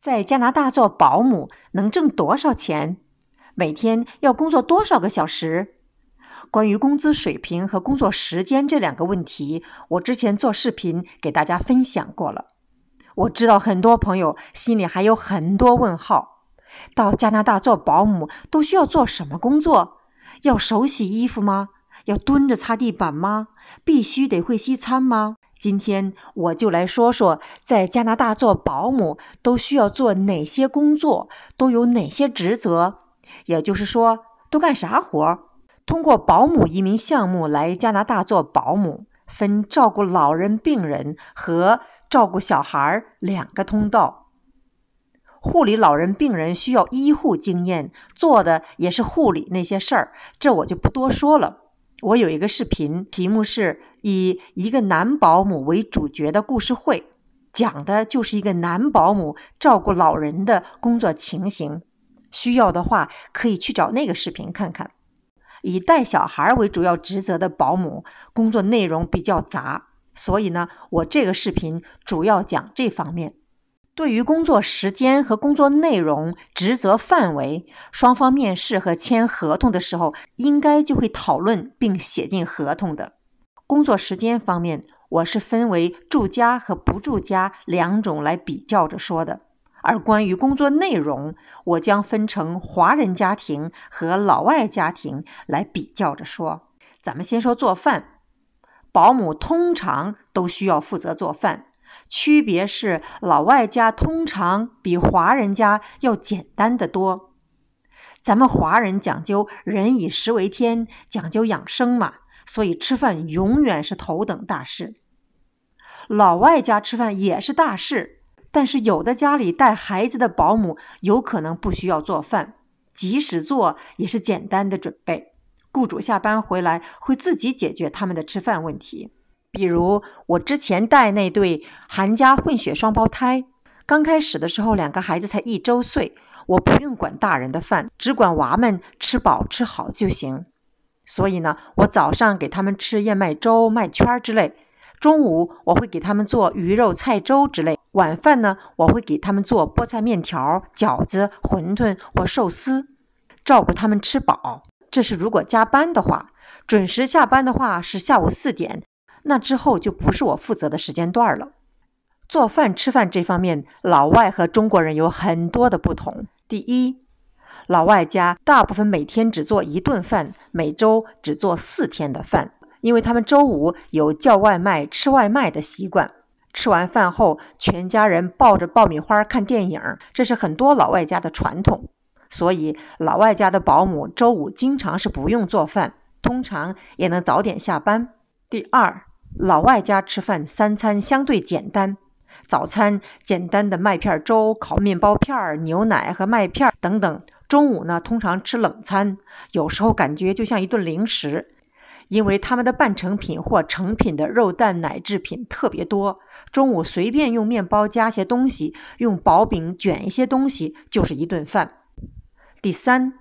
在加拿大做保姆能挣多少钱？每天要工作多少个小时？关于工资水平和工作时间这两个问题，我之前做视频给大家分享过了。我知道很多朋友心里还有很多问号。到加拿大做保姆都需要做什么工作？要手洗衣服吗？要蹲着擦地板吗？必须得会西餐吗？今天我就来说说，在加拿大做保姆都需要做哪些工作，都有哪些职责，也就是说都干啥活儿。通过保姆移民项目来加拿大做保姆，分照顾老人、病人和照顾小孩两个通道。护理老人、病人需要医护经验，做的也是护理那些事儿，这我就不多说了。我有一个视频，题目是以一个男保姆为主角的故事会，讲的就是一个男保姆照顾老人的工作情形。需要的话可以去找那个视频看看。以带小孩为主要职责的保姆，工作内容比较杂，所以呢，我这个视频主要讲这方面。对于工作时间和工作内容、职责范围，双方面试和签合同的时候，应该就会讨论并写进合同的。工作时间方面，我是分为住家和不住家两种来比较着说的。而关于工作内容，我将分成华人家庭和老外家庭来比较着说。咱们先说做饭，保姆通常都需要负责做饭。区别是，老外家通常比华人家要简单的多。咱们华人讲究“人以食为天”，讲究养生嘛，所以吃饭永远是头等大事。老外家吃饭也是大事，但是有的家里带孩子的保姆有可能不需要做饭，即使做也是简单的准备。雇主下班回来会自己解决他们的吃饭问题。比如我之前带那对韩家混血双胞胎，刚开始的时候，两个孩子才一周岁，我不用管大人的饭，只管娃们吃饱吃好就行。所以呢，我早上给他们吃燕麦粥、麦圈之类；中午我会给他们做鱼肉菜粥之类；晚饭呢，我会给他们做菠菜面条、饺子、馄饨或寿司，照顾他们吃饱。这是如果加班的话，准时下班的话是下午四点。那之后就不是我负责的时间段了。做饭吃饭这方面，老外和中国人有很多的不同。第一，老外家大部分每天只做一顿饭，每周只做四天的饭，因为他们周五有叫外卖、吃外卖的习惯。吃完饭后，全家人抱着爆米花看电影，这是很多老外家的传统。所以，老外家的保姆周五经常是不用做饭，通常也能早点下班。第二。老外家吃饭三餐相对简单，早餐简单的麦片粥、烤面包片、牛奶和麦片等等。中午呢，通常吃冷餐，有时候感觉就像一顿零食，因为他们的半成品或成品的肉蛋奶制品特别多。中午随便用面包加些东西，用薄饼卷一些东西，就是一顿饭。第三，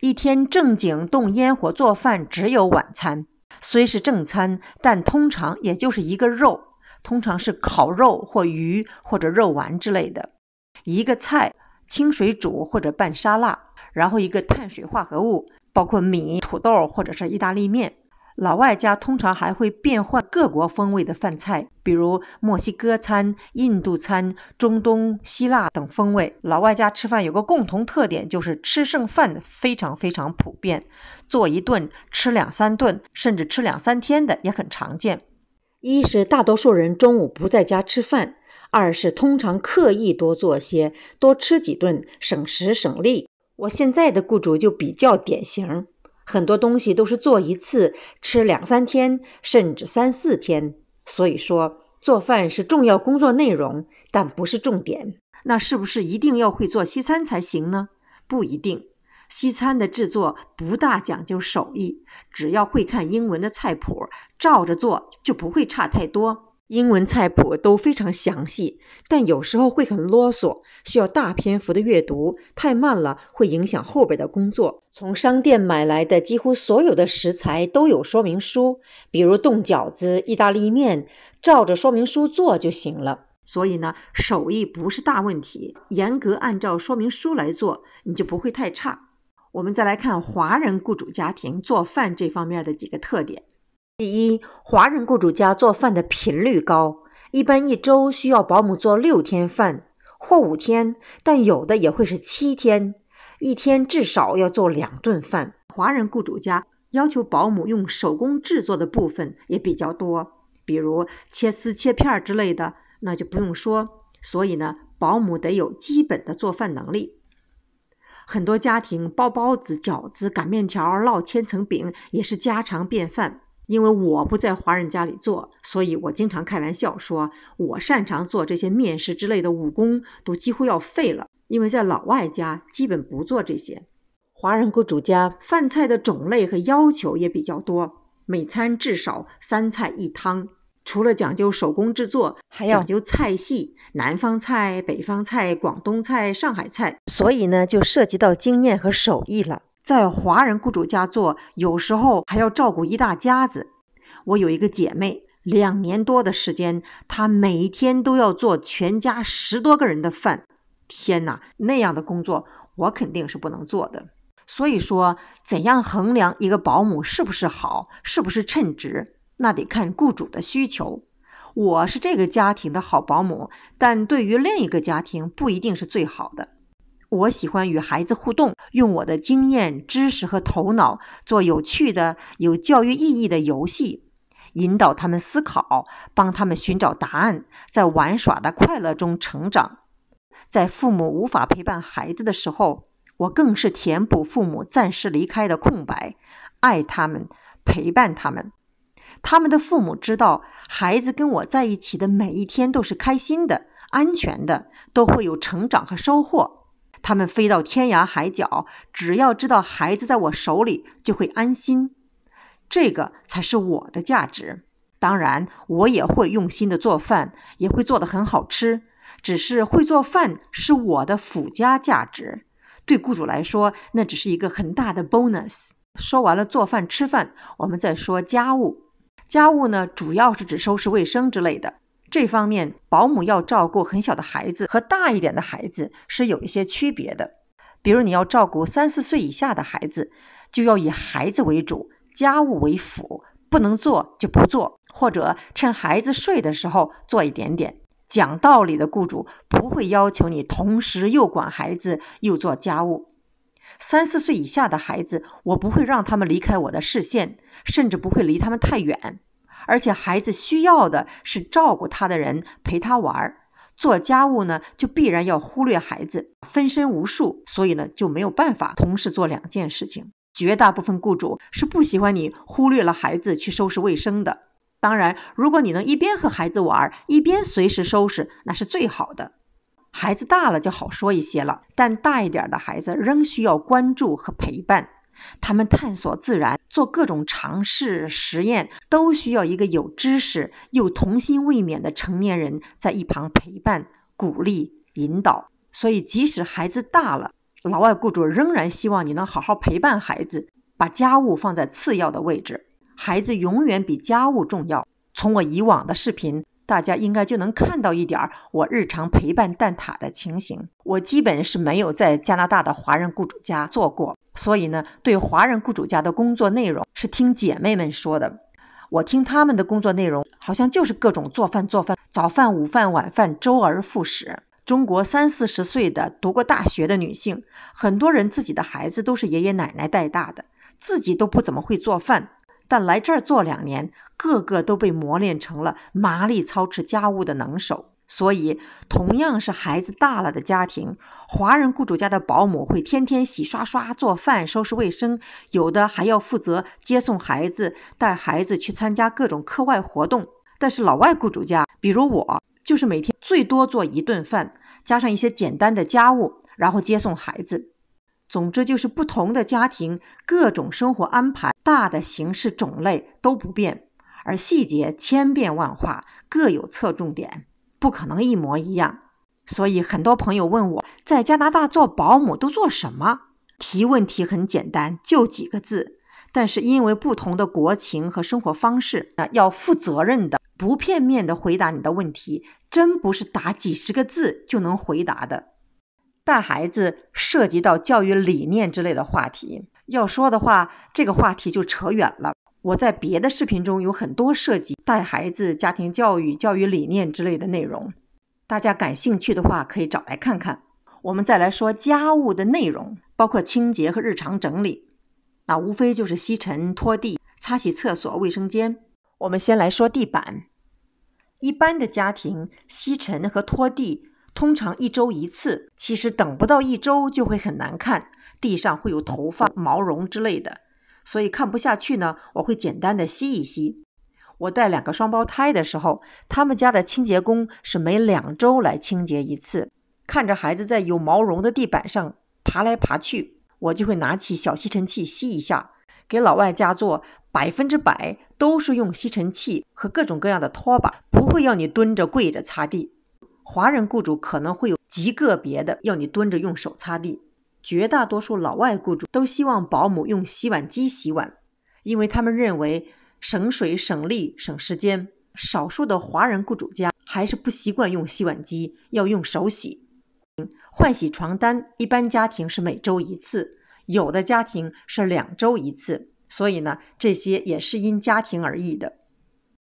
一天正经动烟火做饭只有晚餐。虽是正餐，但通常也就是一个肉，通常是烤肉或鱼或者肉丸之类的，一个菜，清水煮或者拌沙拉，然后一个碳水化合物，包括米、土豆或者是意大利面。老外家通常还会变换各国风味的饭菜，比如墨西哥餐、印度餐、中东、希腊等风味。老外家吃饭有个共同特点，就是吃剩饭非常非常普遍，做一顿吃两三顿，甚至吃两三天的也很常见。一是大多数人中午不在家吃饭，二是通常刻意多做些，多吃几顿，省时省力。我现在的雇主就比较典型。很多东西都是做一次，吃两三天，甚至三四天。所以说，做饭是重要工作内容，但不是重点。那是不是一定要会做西餐才行呢？不一定，西餐的制作不大讲究手艺，只要会看英文的菜谱，照着做就不会差太多。英文菜谱都非常详细，但有时候会很啰嗦，需要大篇幅的阅读，太慢了会影响后边的工作。从商店买来的几乎所有的食材都有说明书，比如冻饺子、意大利面，照着说明书做就行了。所以呢，手艺不是大问题，严格按照说明书来做，你就不会太差。我们再来看华人雇主家庭做饭这方面的几个特点。第一，华人雇主家做饭的频率高，一般一周需要保姆做六天饭或五天，但有的也会是七天，一天至少要做两顿饭。华人雇主家要求保姆用手工制作的部分也比较多，比如切丝、切片之类的，那就不用说。所以呢，保姆得有基本的做饭能力。很多家庭包包子、饺子、擀面条、烙千层饼也是家常便饭。因为我不在华人家里做，所以我经常开玩笑说，我擅长做这些面食之类的，武功都几乎要废了。因为在老外家基本不做这些，华人雇主家饭菜的种类和要求也比较多，每餐至少三菜一汤，除了讲究手工制作，还要讲究菜系，南方菜、北方菜、广东菜、上海菜，所以呢，就涉及到经验和手艺了。在华人雇主家做，有时候还要照顾一大家子。我有一个姐妹，两年多的时间，她每天都要做全家十多个人的饭。天哪，那样的工作我肯定是不能做的。所以说，怎样衡量一个保姆是不是好，是不是称职，那得看雇主的需求。我是这个家庭的好保姆，但对于另一个家庭不一定是最好的。我喜欢与孩子互动，用我的经验、知识和头脑做有趣的、有教育意义的游戏，引导他们思考，帮他们寻找答案，在玩耍的快乐中成长。在父母无法陪伴孩子的时候，我更是填补父母暂时离开的空白，爱他们，陪伴他们。他们的父母知道，孩子跟我在一起的每一天都是开心的、安全的，都会有成长和收获。他们飞到天涯海角，只要知道孩子在我手里就会安心，这个才是我的价值。当然，我也会用心的做饭，也会做得很好吃。只是会做饭是我的附加价值，对雇主来说，那只是一个很大的 bonus。说完了做饭、吃饭，我们再说家务。家务呢，主要是指收拾卫生之类的。这方面，保姆要照顾很小的孩子和大一点的孩子是有一些区别的。比如，你要照顾三四岁以下的孩子，就要以孩子为主，家务为辅，不能做就不做，或者趁孩子睡的时候做一点点。讲道理的雇主不会要求你同时又管孩子又做家务。三四岁以下的孩子，我不会让他们离开我的视线，甚至不会离他们太远。而且孩子需要的是照顾他的人陪他玩儿，做家务呢就必然要忽略孩子，分身无数，所以呢就没有办法同时做两件事情。绝大部分雇主是不喜欢你忽略了孩子去收拾卫生的。当然，如果你能一边和孩子玩儿，一边随时收拾，那是最好的。孩子大了就好说一些了，但大一点的孩子仍需要关注和陪伴。他们探索自然，做各种尝试实验，都需要一个有知识又童心未泯的成年人在一旁陪伴、鼓励、引导。所以，即使孩子大了，老外雇主仍然希望你能好好陪伴孩子，把家务放在次要的位置。孩子永远比家务重要。从我以往的视频。大家应该就能看到一点我日常陪伴蛋挞的情形。我基本是没有在加拿大的华人雇主家做过，所以呢，对华人雇主家的工作内容是听姐妹们说的。我听他们的工作内容，好像就是各种做饭做饭，早饭午饭晚饭周而复始。中国三四十岁的读过大学的女性，很多人自己的孩子都是爷爷奶奶带大的，自己都不怎么会做饭。但来这儿做两年，个个都被磨练成了麻利操持家务的能手。所以，同样是孩子大了的家庭，华人雇主家的保姆会天天洗刷刷、做饭、收拾卫生，有的还要负责接送孩子、带孩子去参加各种课外活动。但是，老外雇主家，比如我，就是每天最多做一顿饭，加上一些简单的家务，然后接送孩子。总之，就是不同的家庭，各种生活安排，大的形式种类都不变，而细节千变万化，各有侧重点，不可能一模一样。所以，很多朋友问我在加拿大做保姆都做什么？提问题很简单，就几个字，但是因为不同的国情和生活方式啊，要负责任的、不片面的回答你的问题，真不是打几十个字就能回答的。带孩子涉及到教育理念之类的话题，要说的话，这个话题就扯远了。我在别的视频中有很多涉及带孩子、家庭教育、教育理念之类的内容，大家感兴趣的话可以找来看看。我们再来说家务的内容，包括清洁和日常整理，那无非就是吸尘、拖地、擦洗厕所、卫生间。我们先来说地板，一般的家庭吸尘和拖地。通常一周一次，其实等不到一周就会很难看，地上会有头发、毛绒之类的，所以看不下去呢。我会简单的吸一吸。我带两个双胞胎的时候，他们家的清洁工是每两周来清洁一次。看着孩子在有毛绒的地板上爬来爬去，我就会拿起小吸尘器吸一下。给老外家做，百分之百都是用吸尘器和各种各样的拖把，不会要你蹲着、跪着擦地。华人雇主可能会有极个别的要你蹲着用手擦地，绝大多数老外雇主都希望保姆用洗碗机洗碗，因为他们认为省水、省力、省时间。少数的华人雇主家还是不习惯用洗碗机，要用手洗。换洗床单，一般家庭是每周一次，有的家庭是两周一次，所以呢，这些也是因家庭而异的。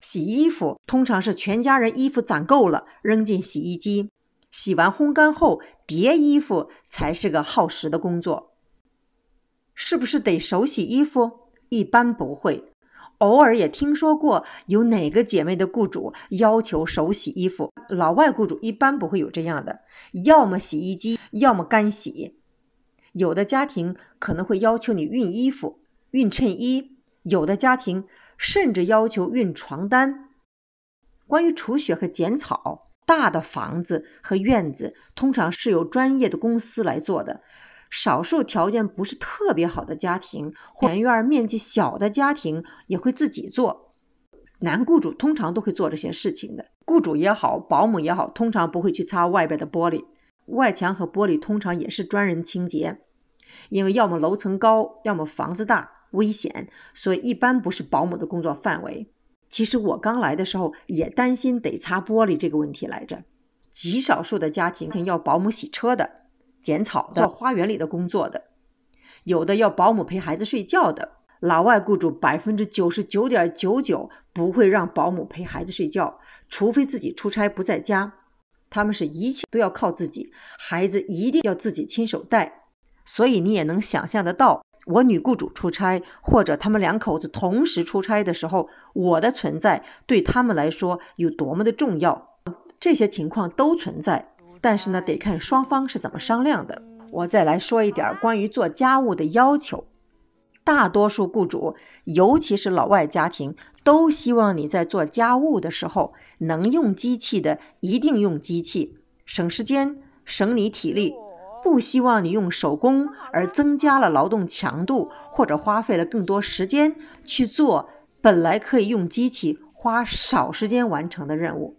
洗衣服通常是全家人衣服攒够了扔进洗衣机，洗完烘干后叠衣服才是个耗时的工作。是不是得手洗衣服？一般不会，偶尔也听说过有哪个姐妹的雇主要求手洗衣服。老外雇主一般不会有这样的，要么洗衣机，要么干洗。有的家庭可能会要求你熨衣服、熨衬衣。有的家庭。甚至要求运床单。关于除雪和剪草，大的房子和院子通常是由专业的公司来做的。少数条件不是特别好的家庭，前院面积小的家庭也会自己做。男雇主通常都会做这些事情的。雇主也好，保姆也好，通常不会去擦外边的玻璃。外墙和玻璃通常也是专人清洁，因为要么楼层高，要么房子大。危险，所以一般不是保姆的工作范围。其实我刚来的时候也担心得擦玻璃这个问题来着。极少数的家庭要保姆洗车的、剪草、的、做花园里的工作的，有的要保姆陪孩子睡觉的。老外雇主百分之九十九点九九不会让保姆陪孩子睡觉，除非自己出差不在家。他们是一切都要靠自己，孩子一定要自己亲手带。所以你也能想象得到。我女雇主出差，或者他们两口子同时出差的时候，我的存在对他们来说有多么的重要？这些情况都存在，但是呢，得看双方是怎么商量的。我再来说一点关于做家务的要求。大多数雇主，尤其是老外家庭，都希望你在做家务的时候能用机器的，一定用机器，省时间，省你体力。不希望你用手工而增加了劳动强度，或者花费了更多时间去做本来可以用机器花少时间完成的任务。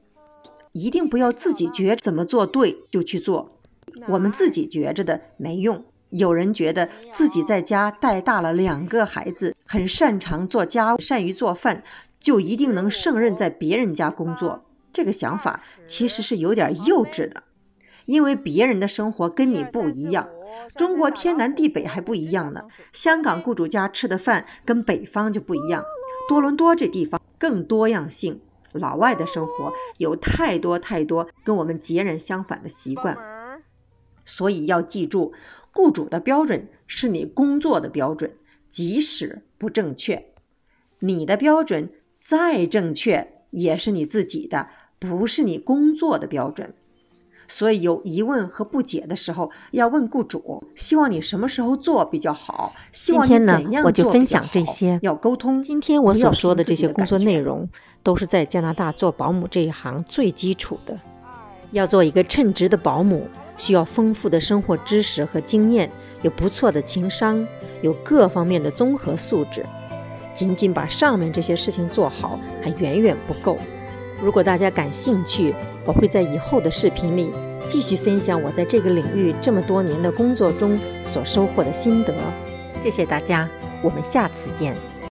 一定不要自己觉怎么做对就去做，我们自己觉着的没用。有人觉得自己在家带大了两个孩子，很擅长做家务，善于做饭，就一定能胜任在别人家工作。这个想法其实是有点幼稚的。因为别人的生活跟你不一样，中国天南地北还不一样呢。香港雇主家吃的饭跟北方就不一样。多伦多这地方更多样性，老外的生活有太多太多跟我们截然相反的习惯。所以要记住，雇主的标准是你工作的标准，即使不正确，你的标准再正确也是你自己的，不是你工作的标准。所以有疑问和不解的时候，要问雇主。希望你什么时候做比较好？希望你怎样分享这些，要沟通。今天我所说的这些工作内容，都是在加拿大做保姆这一行最基础的。要做一个称职的保姆，需要丰富的生活知识和经验，有不错的情商，有各方面的综合素质。仅仅把上面这些事情做好，还远远不够。如果大家感兴趣，我会在以后的视频里继续分享我在这个领域这么多年的工作中所收获的心得。谢谢大家，我们下次见。